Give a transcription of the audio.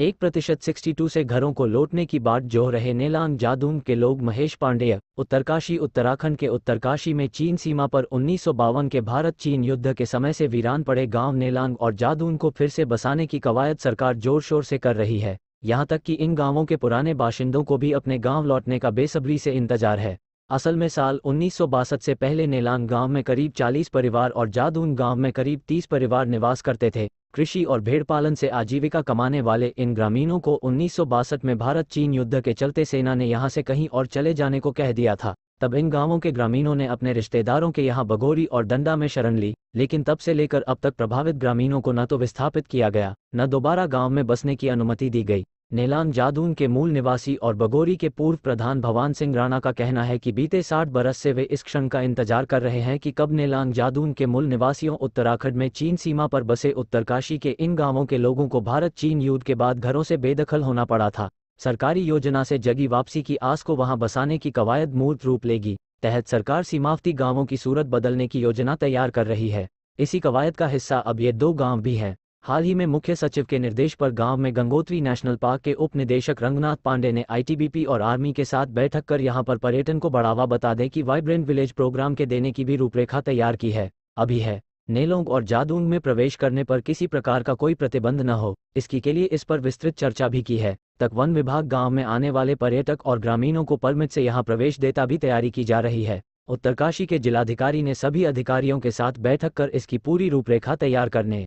एक प्रतिशत sixty two से घरों को लौटने की बात जोह रहे नेलांग जादूम के लोग महेश पांडेय उत्तरकाशी उत्तराखंड के उत्तरकाशी में चीन सीमा पर उन्नीस के भारत चीन युद्ध के समय से वीरान पड़े गांव नेलांग और जादून को फिर से बसाने की कवायद सरकार जोर शोर से कर रही है यहां तक कि इन गांवों के पुराने बाशिंदों को भी अपने गांव लौटने का बेसब्री से इंतजार है असल में साल उन्नीस से पहले नेलांग गांव में करीब 40 परिवार और जादून गांव में करीब 30 परिवार निवास करते थे कृषि और भेड़ पालन से आजीविका कमाने वाले इन ग्रामीणों को उन्नीस में भारत चीन युद्ध के चलते सेना ने यहाँ से कहीं और चले जाने को कह दिया था तब इन गांवों के ग्रामीणों ने अपने रिश्तेदारों के यहाँ बगोरी और डंडा में शरण ली लेकिन तब से लेकर अब तक प्रभावित ग्रामीणों को न तो विस्थापित किया गया न दोबारा गांव में बसने की अनुमति दी गई नेलान जादून के मूल निवासी और बगोरी के पूर्व प्रधान भवान सिंह राणा का कहना है कि बीते साठ बरस से वे इस क्षण का इंतजार कर रहे हैं कि कब नेलान जादून के मूल निवासियों उत्तराखंड में चीन सीमा पर बसे उत्तरकाशी के इन गांवों के लोगों को भारत चीन युद्ध के बाद घरों से बेदखल होना पड़ा था सरकारी योजना से जगी वापसी की आस को वहां बसाने की कवायद मूर्त रूप लेगी तहत सरकार सीमावती गाँवों की सूरत बदलने की योजना तैयार कर रही है इसी कवायद का हिस्सा अब ये दो गाँव भी हैं हाल ही में मुख्य सचिव के निर्देश पर गांव में गंगोत्री नेशनल पार्क के उप निदेशक रंगनाथ पांडे ने आईटीबीपी और आर्मी के साथ बैठक कर यहां पर पर्यटन को बढ़ावा बता दें कि वाइब्रेंट विलेज प्रोग्राम के देने की भी रूपरेखा तैयार की है अभी है नेलोंग और जादूंग में प्रवेश करने पर किसी प्रकार का कोई प्रतिबंध न हो इसकी के लिए इस पर विस्तृत चर्चा भी की है तक वन विभाग गांव में आने वाले पर्यटक और ग्रामीणों को परमिट से यहां प्रवेश देता भी तैयारी की जा रही है उत्तरकाशी के जिलाधिकारी ने सभी अधिकारियों के साथ बैठक कर इसकी पूरी रूपरेखा तैयार करने